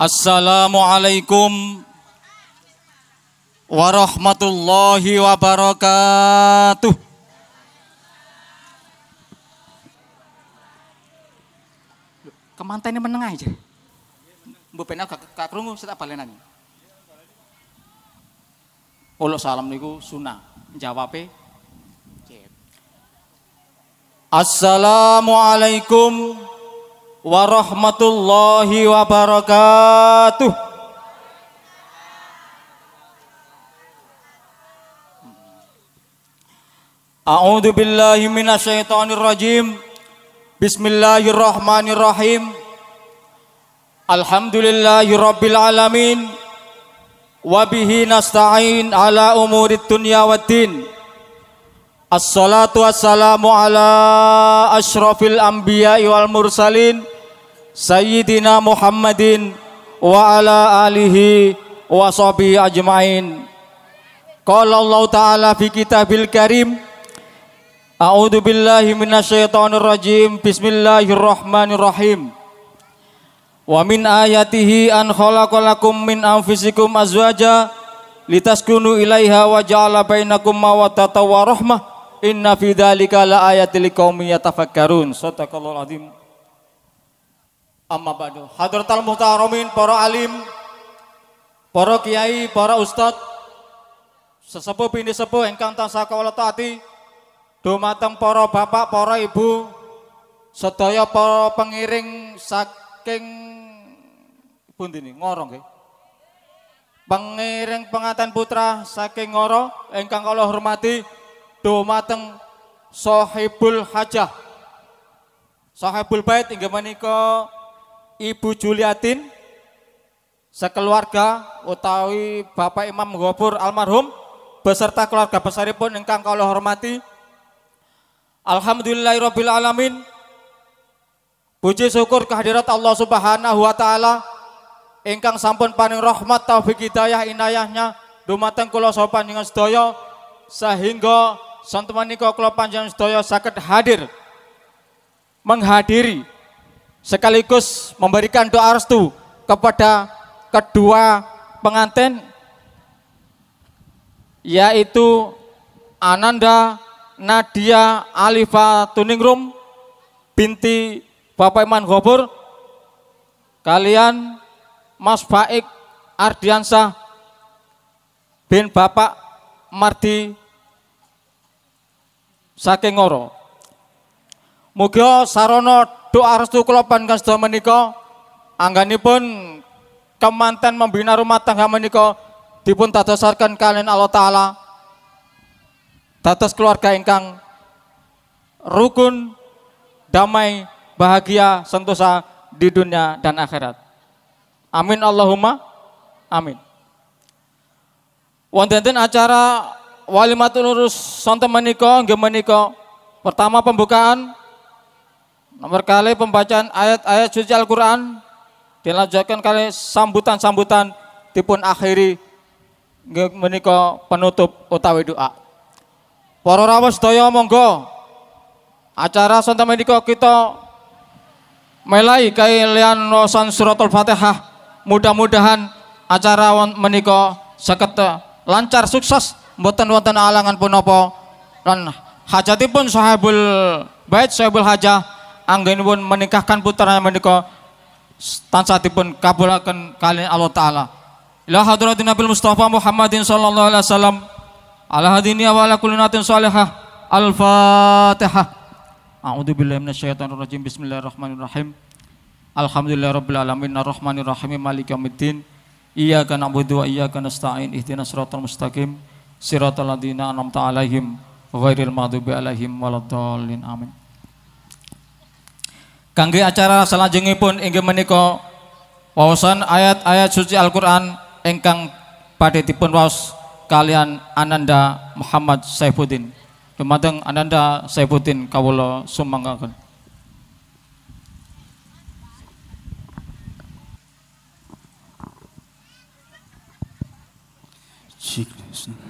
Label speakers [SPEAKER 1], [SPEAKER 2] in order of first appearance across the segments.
[SPEAKER 1] Assalamualaikum warahmatullahi wabarakatuh. Kemantan ini menengah aja. Bu Penal kak krungu setak balenan. Ulo salam niku sunah. Jawabe Assalamualaikum warahmatullahi wabarakatuh. A'udzu billahi minasyaitonir rajim. Bismillahirrahmanirrahim. Alhamdulillahirabbil alamin. Wa bihi nasta'in ala umuri dunya waddin. Assalatu wassalamu ala ashrafil anbiya wal mursalin Sayyidina Muhammadin wa ala alihi wa sahbihi ajma'in Qala Allah Ta'ala fi kitabil karim A'udhu billahi minasyaitanir rajim Bismillahirrahmanirrahim Wa min ayatihi an khalaqalakum min anfusikum azwaja litaskunu ilaiha wa ja'ala bainakum mawaddata wa rahmah Inna fi dzalika la ayatil qaumi yatafakkarun. Shadaqallahu azim. Amma ba'du. Hadratal muhtaramin, para alim, para kiai, para ustad, sesepuh bini sepuh ingkang tansah kawula taati, dumateng para bapak, para ibu, sedaya para pengiring saking pundi ini ngorong nggih. Pengiring pengantin putra saking ngoro Engkang kula hormati, dumateng Sohibul hajah Sohibul bait inggih menika Ibu Juliatin sekeluarga utawi Bapak Imam Ghafur almarhum beserta keluarga pun ingkang kalo hormati Alhamdulillahirabbil alamin Puji syukur kehadirat Allah Subhanahu wa taala engkang sampun paning rahmat taufik hidayah inayahnya dumateng kula sopan dengan sedaya sehingga Santuman Niko kula panjenengan sedaya hadir menghadiri sekaligus memberikan doa restu kepada kedua pengantin yaitu Ananda Nadia Alifa Tuningrum binti Bapak Iman Gobur kalian Mas Faik, Ardiansah bin Bapak Mardi saking ngoro. Muga Sarono doa restu kula panjenengan sedaya menika angganipun kemanten membina rumah tangga menika dipun dadosarken kalian Allah taala tatas keluarga ingkang rukun damai bahagia sentosa di dunia dan akhirat. Amin Allahumma amin. Wonten acara walimatul urus sonten menika nggih menika pertama pembukaan nomor kali pembacaan ayat-ayat suci Al-Qur'an dilanjutkan kali sambutan-sambutan dipun akhiri nggih menika penutup utawi doa para rawuh sedaya monggo acara sonten menika kita melai kalian rosan suratul Fatihah mudah-mudahan acara menika seket lancar sukses mboten wonten alangan pun punapa lan hajatipun sahabul bait sahabul hajah pun menikahkan tan menika pun kabulaken kalian Allah taala ila hadratin nabil mustofa Muhammadin sallallahu alaihi wasallam ala hadini wa ala kulli natin salihah al fatihah A'udzu billahi minasyaitonir rajim. Bismillahirrahmanirrahim. rabbil alamin arrahmanirrahim maliki yaumiddin. Iyyaka na'budu wa iyyaka nasta'in. Ihdinas siratal mustaqim siratal ladzina an'amta 'alaihim ghairil maghdubi 'alaihim waladdallin. Amin. Kangge acara salajengipun inggih menika wawasan ayat-ayat suci Al-Qur'an ingkang badhe dipun waos kalian Ananda Muhammad Saifuddin. Dumateng Ananda Saifuddin kawula sumanggaken.
[SPEAKER 2] Shri Krishna.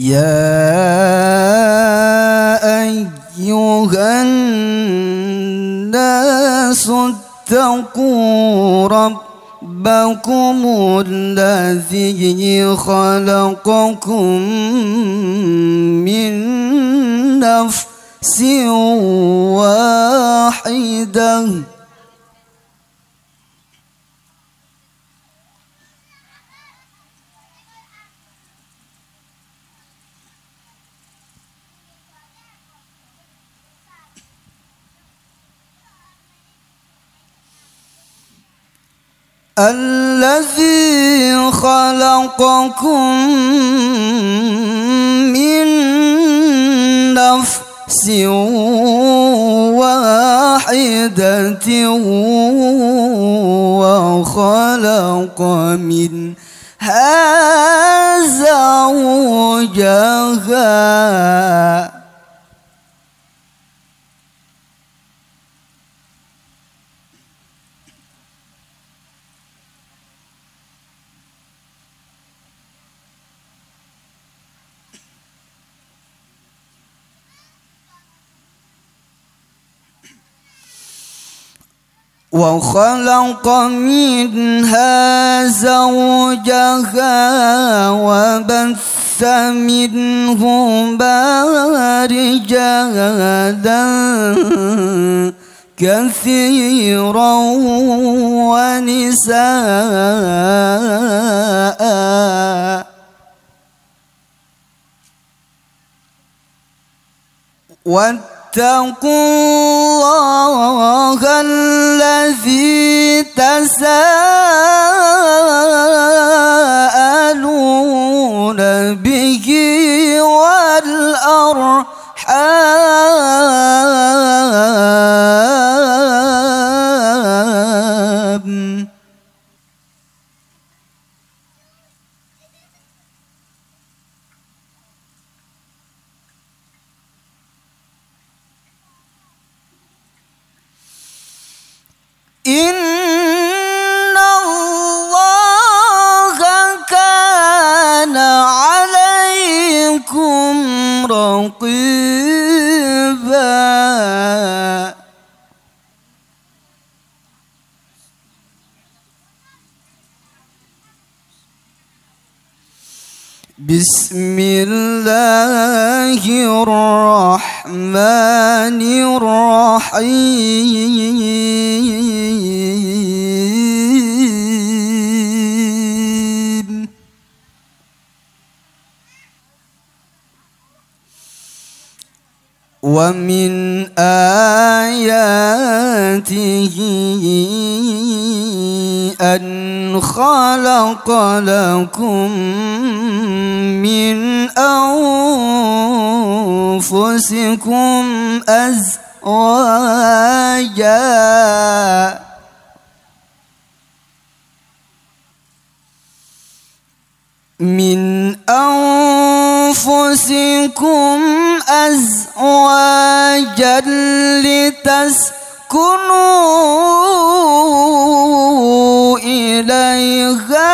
[SPEAKER 2] يا أيها الناس اتقوا ربكم الذي خلقكم من نفس واحده الذي خلقكم من نفس واحدة وخلق منها زوجها وخلق منها زوجها وبث منهما رجالا كثيرا ونساء واتقوا الله الذي تساءلون به والأرحام عقبا بسم الله الرحمن الرحيم ومن آياته أن خلق لكم من أنفسكم أزواجا من أنفسكم أزواجا عرجا لتسكنوا إليها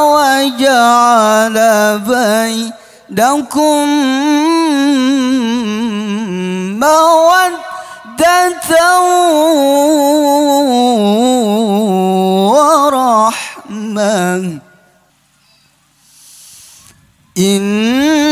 [SPEAKER 2] وجعل بينكم مودة ورحمة إن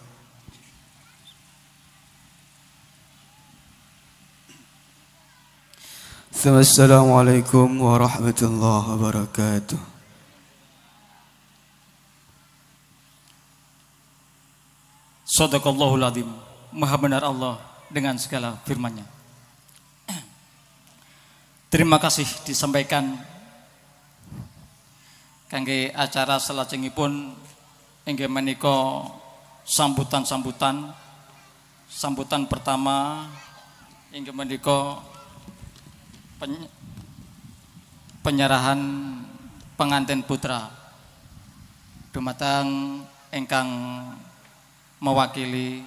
[SPEAKER 2] Assalamualaikum warahmatullahi wabarakatuh.
[SPEAKER 1] Sadaqallahul azim. Maha benar Allah dengan segala firman-Nya. Terima kasih disampaikan kangge acara selajengipun inggih menika sambutan-sambutan sambutan pertama inggih menika peny penyerahan pengantin putra dumateng engkang mewakili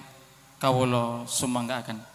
[SPEAKER 1] kawulo sumangga akan